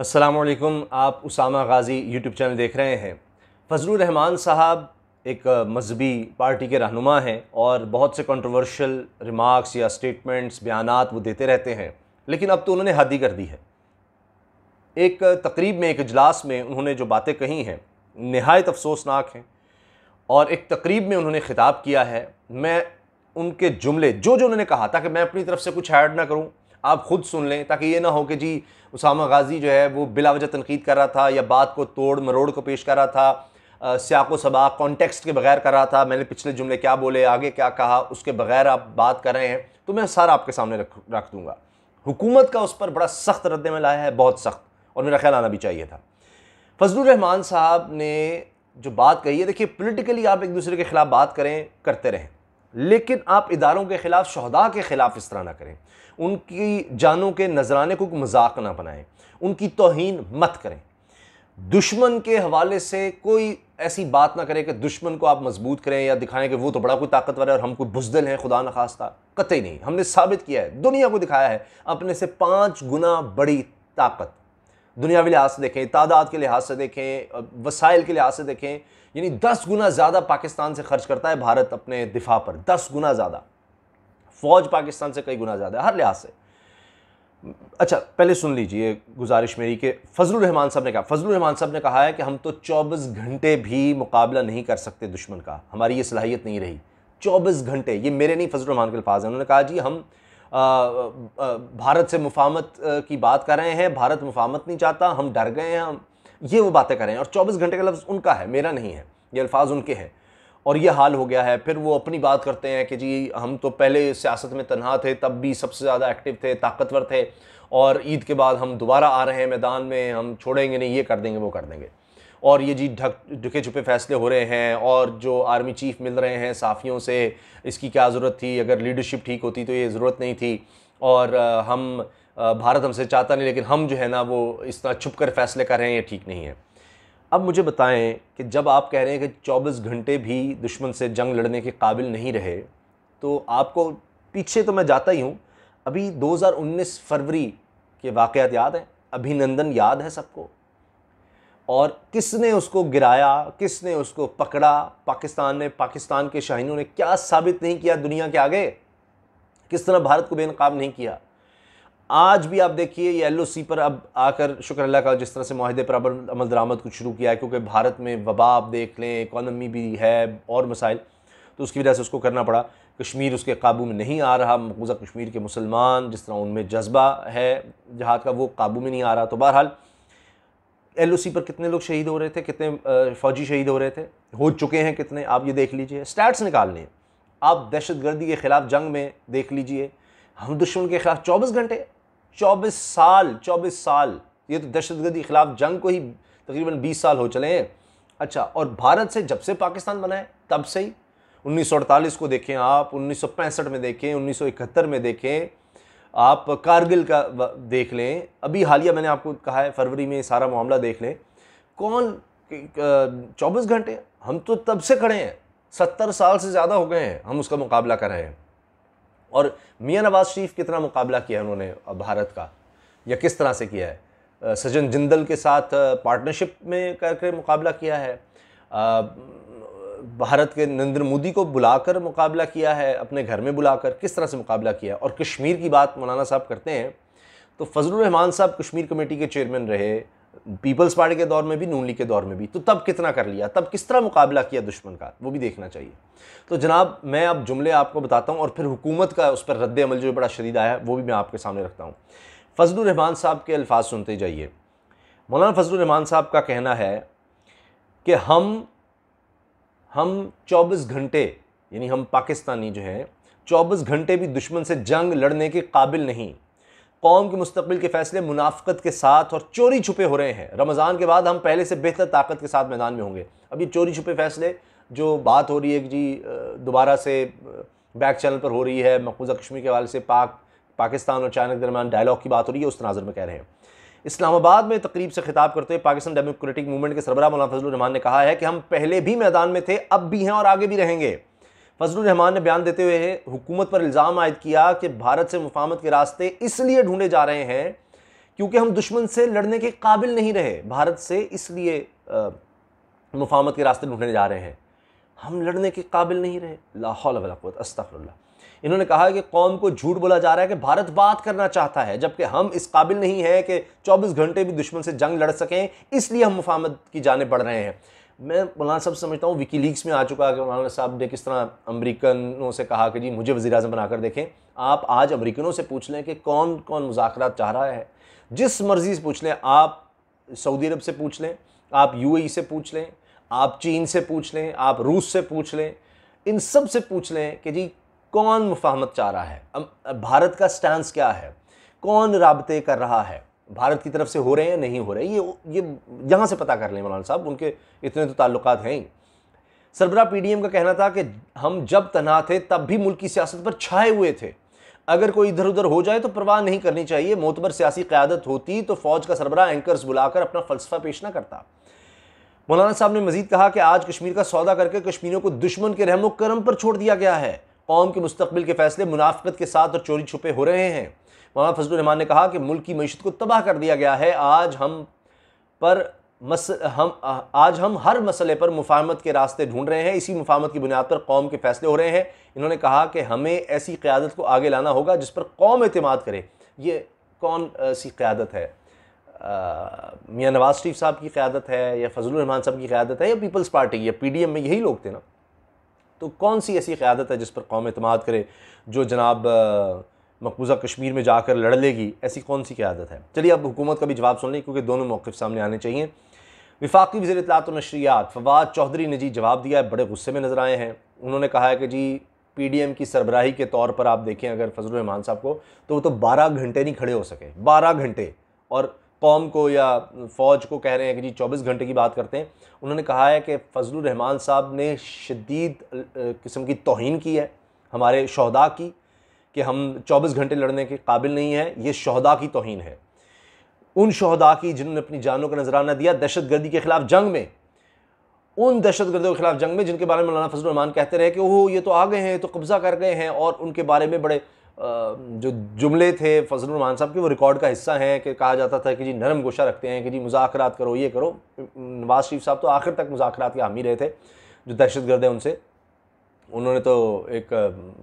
असलकुम आप Usama Ghazi YouTube channel देख रहे हैं फजल रहमान साहब एक मजहबी पार्टी के रहनुमा हैं और बहुत से कंट्रोवर्शियल रिमार्क्स या स्टेटमेंट्स बयान वो देते रहते हैं लेकिन अब तो उन्होंने हद ही कर दी है एक तकरीब में एक अजलास में उन्होंने जो बातें कही हैं नहायत अफसोसनाक हैं और एक तकरीब में उन्होंने ख़िताब किया है मैं उनके जुमले जो जो उन्होंने कहा था कि मैं अपनी तरफ से कुछ ऐड ना करूँ आप ख़ुद सुन लें ताकि ये ना हो कि जी उसामा गाजी जो है वो बिलावजह तनकीद कर रहा था या बात को तोड़ मरोड़ को पेश कर रहा था स्याको सबाक कॉन्टेक्स्ट के बगैर कर रहा था मैंने पिछले जुमले क्या बोले आगे क्या कहा उसके बगैर आप बात कर रहे हैं तो मैं सारा आपके सामने रख रख दूँगा हुकूमत का उस पर बड़ा सख्त में लाया है बहुत सख्त और मेरा ख्याल आना भी चाहिए था फजल रहमान साहब ने जो बात कही है देखिए पोलिटिकली आप एक दूसरे के ख़िलाफ़ बात करें करते रहें लेकिन आप इदारों के ख़िलाफ़ शहदा के ख़िलाफ़ इस तरह ना करें उनकी जानों के नजराने को मजाक ना बनाएं उनकी तोहन मत करें दुश्मन के हवाले से कोई ऐसी बात ना करें कि दुश्मन को आप मजबूत करें या दिखाएं कि वो तो बड़ा कोई ताकतवर है और हम कोई बुजदिल हैं खुदा न खास्ता कतई नहीं हमने साबित किया है दुनिया को दिखाया है अपने से पाँच गुना बड़ी ताकत दुनियावी लिहाज से देखें तादाद के लिहाज से देखें वसाइल के लिहाज से देखें यानी दस गुना ज़्यादा पाकिस्तान से खर्च करता है भारत अपने दिफा पर दस गुना ज़्यादा फ़ौज पाकिस्तान से कई गुना ज़्यादा हर लिहाज से अच्छा पहले सुन लीजिए गुजारिश मेरी कि फजल रहमान साहब ने कहा फजल रहमान साहब ने कहा है कि हम तो 24 घंटे भी मुकाबला नहीं कर सकते दुश्मन का हमारी ये सलाहियत नहीं रही 24 घंटे ये मेरे नहीं फजल रहमान के अल्फाज हैं उन्होंने कहा जी हम भारत से मुफामत की बात कर रहे हैं भारत मुफामत नहीं चाहता हम डर गए हैं हम ये वो बातें कर रहे हैं और 24 घंटे का लफ्ज़ उनका है मेरा नहीं है ये अल्फाज उनके हैं और ये हाल हो गया है फिर वो अपनी बात करते हैं कि जी हम तो पहले सियासत में तनहा थे तब भी सबसे ज़्यादा एक्टिव थे ताकतवर थे और ईद के बाद हम दोबारा आ रहे हैं मैदान में हम छोड़ेंगे नहीं ये कर देंगे वो कर देंगे और ये जी ढक ढुके छुपे फैसले हो रहे हैं और जो आर्मी चीफ मिल रहे हैं साफ़ियों से इसकी क्या ज़रूरत थी अगर लीडरशिप ठीक होती तो ये ज़रूरत नहीं थी और हम भारत हमसे चाहता नहीं लेकिन हम जो है ना वो इस तरह छुप कर फैसले कर रहे हैं ये ठीक नहीं है अब मुझे बताएं कि जब आप कह रहे हैं कि 24 घंटे भी दुश्मन से जंग लड़ने के काबिल नहीं रहे तो आपको पीछे तो मैं जाता ही हूँ अभी 2019 फरवरी के वाक़ याद हैं अभिनंदन याद है सबको और किसने उसको गिराया किसने उसको पकड़ा पाकिस्तान ने पाकिस्तान के शाहिनों ने क्या साबित नहीं किया दुनिया के आगे किस तरह भारत को बेनकाब नहीं किया आज भी आप देखिए ये एल पर अब आकर शुक्र अल्लाह का जिस तरह से माहदे पर अमल दरामद कुछ शुरू किया है क्योंकि भारत में वबा आप देख लें इकानमी भी है और मसाइल तो उसकी वजह से उसको करना पड़ा कश्मीर उसके काबू में नहीं आ रहा मकबूजा कश्मीर के मुसलमान जिस तरह उनमें जज्बा है जहाद का वो काबू में नहीं आ रहा तो बहरहाल एल पर कितने लोग शहीद हो रहे थे कितने फौजी शहीद हो रहे थे हो चुके हैं कितने आप ये देख लीजिए स्टैट्स निकालने आप दहशत गर्दी के ख़िलाफ़ जंग में देख लीजिए हम दुश्मन के ख़िलाफ़ चौबीस घंटे चौबीस साल चौबीस साल ये तो दहशत गर्दी के ख़िलाफ़ जंग को ही तकरीबन बीस साल हो चले हैं अच्छा और भारत से जब से पाकिस्तान बनाए तब से ही उन्नीस को देखें आप उन्नीस में देखें उन्नीस में देखें आप कारगिल का देख लें अभी हालिया मैंने आपको कहा है फरवरी में सारा मामला देख लें कौन चौबीस घंटे हम तो तब से खड़े हैं सत्तर साल से ज़्यादा हो गए हैं हम उसका मुकाबला कर रहे हैं और मियाँ नवाज शरीफ कितना मुकाबला किया उन्होंने भारत का या किस तरह से किया है सजन जिंदल के साथ पार्टनरशिप में करके मुकाबला किया है भारत के नरेंद्र मोदी को बुलाकर मुकाबला किया है अपने घर में बुलाकर किस तरह से मुकाबला किया और कश्मीर की बात मौलाना साहब करते हैं तो फजल रहमान साहब कश्मीर कमेटी के चेयरमैन रहे पीपल्स पार्टी के दौर में भी नून लीग के दौर में भी तो तब कितना कर लिया तब किस तरह मुकाबला किया दुश्मन का वो भी देखना चाहिए तो जनाब मैं अब जुमले आपको बताता हूँ और फिर हुकूमत का उस पर रद्द अमल जो बड़ा शदीद आया है वो भी मैं आपके सामने रखता हूँ फजल रहमान साहब के अल्फाज सुनते जाइए मौलाना फजल रहमान साहब का कहना है कि हम हम 24 घंटे यानी हम पाकिस्तानी जो है 24 घंटे भी दुश्मन से जंग लड़ने के काबिल नहीं कौम के मुस्तबिल के फैसले मुनाफ्त के साथ और चोरी छुपे हो रहे हैं रमज़ान के बाद हम पहले से बेहतर ताकत के साथ मैदान में होंगे अब ये चोरी छुपे फैसले जो बात हो रही है कि जी दोबारा से बैक चैनल पर हो रही है मकबूजा कश्मीर के हवाले से पाक पाकिस्तान और चाइना के दरमियान डायलॉग की बात हो रही है उस तनाजर में कह रहे हैं इस्लामाबाद में तकरीब से खिताब करते हुए पाकिस्तान डेमोक्रेटिक मूवमेंट के सरबरा मौलाना फजलरहमान ने कहा है कि हम पहले भी मैदान में थे अब भी हैं और आगे भी रहेंगे फजलरहमान ने बयान देते हुए हुकूमत पर इल्ज़ाम आयद किया कि भारत से मुफामत के रास्ते इसलिए ढूंढे जा रहे हैं क्योंकि हम दुश्मन से लड़ने के काबिल नहीं रहे भारत से इसलिए मुफामत के रास्ते ढूंढने जा रहे हैं हम लड़ने के काबिल नहीं रहे लाहौल वलाकुत अस्तफ़ल्ला इन्होंने कहा कि कौम को झूठ बोला जा रहा है कि भारत बात करना चाहता है जबकि हम इस काबिल नहीं है कि 24 घंटे भी दुश्मन से जंग लड़ सकें इसलिए हम मुफामत की जाने बढ़ रहे हैं मैं मौलाना साहब समझता हूँ विकी लीग्स में आ चुका है कि मौलाना साहब ने किस तरह अमरीकनों से कहा कि जी मुझे वजी अजम बनाकर देखें आप आज अमरीकनों से पूछ लें कि कौन कौन मुजाकर चाह रहा है जिस मर्ज़ी से पूछ लें आप सऊदी अरब से पूछ लें आप यू से पूछ लें आप चीन से पूछ लें आप रूस से पूछ लें इन सब से पूछ लें कि जी कौन मुफाहमत चाह रहा है अब भारत का स्टैंड क्या है कौन रबते कर रहा है भारत की तरफ से हो रहे हैं या नहीं हो रहे ये ये यहाँ से पता कर लें मौलाना साहब उनके इतने तो ताल्लुक हैं ही सरबरा पीडीएम का कहना था कि हम जब तनहा थे तब भी मुल्क की सियासत पर छाए हुए थे अगर कोई इधर उधर हो जाए तो परवाह नहीं करनी चाहिए मोतबर सियासी क्यादत होती तो फौज का सरबरा एंकर्स बुलाकर अपना फलसफा पेश ना करता मौलाना साहब ने मजीद कहा कि आज कश्मीर का सौदा करके कश्मीरों को दुश्मन के रहमो करम पर छोड़ दिया गया है कौम के मुस्तबिल के फैसले मुनाफ्त के साथ और चोरी छुपे हो रहे हैं मौलाना रहमान ने कहा कि मुल्क की मीशत को तबाह कर दिया गया है आज हम पर मस हम आज हम हर मसले पर मुफाहमत के रास्ते ढूंढ रहे हैं इसी मुफाहमत की बुनियाद पर कौम के फैसले हो रहे हैं इन्होंने कहा कि हमें ऐसी क़्यादत को आगे लाना होगा जिस पर कौम अतमाद करे ये कौन सी क़्यादत है मियाँ नवाज शरीफ साहब की क़्यादत है या फजल रहमान साहब की क़्यादत है या पीपल्स पार्टी या पी डी एम में यही लोग थे ना तो कौन सी ऐसी क़्यादत है जिस पर कौम अतमाद करे जो जनाब मकबूजा कश्मीर में जाकर लड़ लेगी ऐसी कौन सी क़्यादत है चलिए अब हुकूमत का भी जवाब सुन लें क्योंकि दोनों मौक़ सामने आने चाहिए विफाक़ी वजी इतलात तो नशरियात फवाद चौधरी ने जी जवाब दिया है बड़े गुस्से में नज़र आए हैं उन्होंने कहा है कि जी पी डी एम की सरबराही के तौर पर आप देखें अगर फजल रहमान साहब को तो वो तो बारह घंटे नहीं खड़े हो सके बारह घंटे और कौम को या फ़ौज को कह रहे हैं कि जी चौबीस घंटे की बात करते हैं उन्होंने कहा है कि फजल रहमान साहब ने शदीद किस्म की तोहन की है हमारे शहदा की कि हम 24 घंटे लड़ने के काबिल नहीं हैं ये शहदा की तोहन है उन शहदा की जिन्होंने अपनी जानों का नजराना दिया दहशत गर्दी के ख़िलाफ़ जंग में उन दहशत गर्दों के ख़िलाफ़ जंग में जिनके बारे में मौलाना फजल रहमान कहते रहे कि ओह ये तो आ गए हैं तो कब्ज़ा कर गए हैं और उनके बारे में बड़े जो जुमले थे फजल मान साहब के वो रिकॉर्ड का हिस्सा हैं कि कहा जाता था कि जी नरम गोशा रखते हैं कि जी मुजाकरात करो ये करो नवाज शरीफ साहब तो आखिर तक मुजाकरात के हामी रहे थे जो दहशत गर्द हैं उनसे उन्होंने तो एक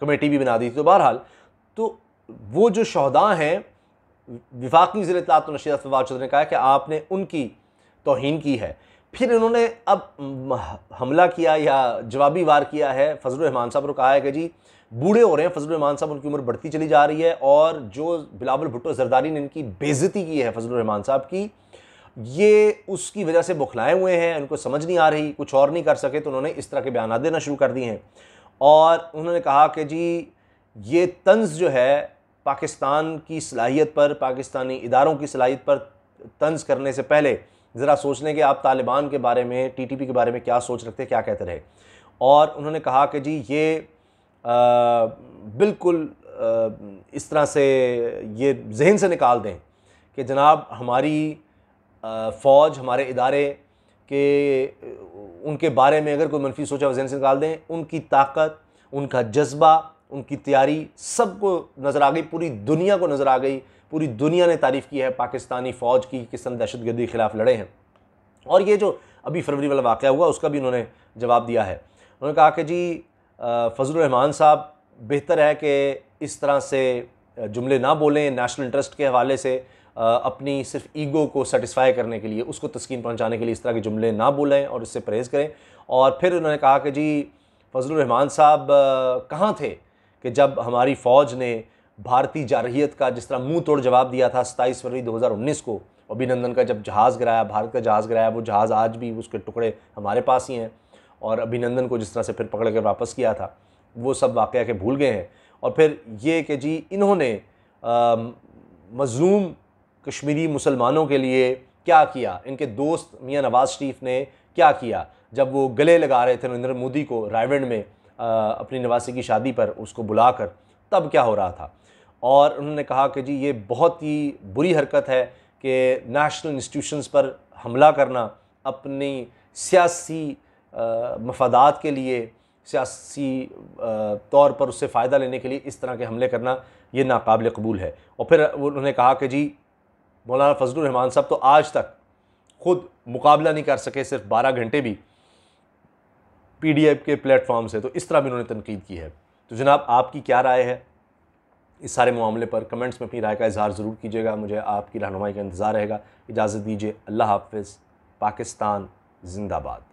कमेटी भी बना दी थी तो बहरहाल तो वो जो शहदा हैं विफाकी ज़िले तलात नशीद फवाद चौधरी ने कहा कि आपने उनकी तोहन की है फिर इन्होंने अब हमला किया या जवाबी वार किया है फजल रहमान साहब को कहा है कि जी बूढ़े हो रहे हैं फजल रहमान साहब उनकी उम्र बढ़ती चली जा रही है और जो बिलावल भुट्टो जरदारी ने इनकी बेज़ती की है फजल रहमान साहब की ये उसकी वजह से बुखलाए हुए हैं उनको समझ नहीं आ रही कुछ और नहीं कर सके तो उन्होंने इस तरह के बयान देना शुरू कर दिए हैं और उन्होंने कहा कि जी ये तंज जो है पाकिस्तान की सलाहियत पर पाकिस्तानी इदारों की सलाहियत पर तंज करने से पहले જરા سوچنے કે આપ તાલિબાન કે બારે મે ટીટીપી કે બારે મે ક્યા સોચ રખતે ક્યા કહેતે રહે ઓર ઉનહોને કહા કે જી ય બિલકુલ ઇસ તરહ સે ય જહેન સે નિકાલ દે કે જનાબ હમારી ફોજ હમારે ادارے કે ઉનકે બારે મે અગર કોઈ મનફી સોચા જહેન સે નિકાલ દે ઉનકી તાકત ઉનકા જઝબા ઉનકી તૈયારી સબ કો નજર આ ગઈ પૂરી દુનિયા કો નજર આ ગઈ पूरी दुनिया ने तारीफ़ की है पाकिस्तानी फ़ौज की किस तरह दहशत गर्दी के खिलाफ लड़े हैं और ये जो अभी फरवरी वाला वाक़ हुआ उसका भी उन्होंने जवाब दिया है उन्होंने कहा कि जी फजल रहमान साहब बेहतर है कि इस तरह से जुमले ना बोलें नेशनल इंटरेस्ट के हवाले से अपनी सिर्फ ईगो को सेटिस्फाई करने के लिए उसको तस्कीन पहुंचाने के लिए इस तरह के जुमले ना बोलें और इससे परहेज़ करें और फिर उन्होंने कहा कि जी फजल साहब कहाँ थे कि जब हमारी फ़ौज ने भारतीय जारहीत का जिस तरह मुंह तोड़ जवाब दिया था सत्ताईस फरवरी 2019 को अभिनंदन का जब जहाज़ गिराया भारत का जहाज़ गिराया वो जहाज़ आज भी उसके टुकड़े हमारे पास ही हैं और अभिनंदन को जिस तरह से फिर पकड़ कर वापस किया था वो सब वाक़ के भूल गए हैं और फिर ये कि जी इन्होंने मज़लूम कश्मीरी मुसलमानों के लिए क्या किया इनके दोस्त मियाँ नवाज़ शरीफ ने क्या किया जब वो गले लगा रहे थे नरेंद्र मोदी को रायवेंड में आ, अपनी नवासी की शादी पर उसको बुलाकर तब क्या हो रहा था और उन्होंने कहा कि जी ये बहुत ही बुरी हरकत है कि नेशनल इंस्टीट्यूशंस पर हमला करना अपनी सियासी मफादात के लिए सियासी तौर पर उससे फ़ायदा लेने के लिए इस तरह के हमले करना ये नाकबिल कबूल है और फिर उन्होंने कहा कि जी मौलाना फजल रहमान साहब तो आज तक ख़ुद मुकाबला नहीं कर सके सिर्फ बारह घंटे भी पी डी एफ के प्लेटफॉर्म से तो इस तरह भी उन्होंने तनकीद की है तो जनाब आपकी क्या राय है इस सारे मामले पर कमेंट्स में अपनी राय का इजहार ज़रूर कीजिएगा मुझे आपकी रहनुमाई का इंतज़ार रहेगा इजाज़त दीजिए अल्लाह हाफिज़ पाकिस्तान जिंदाबाद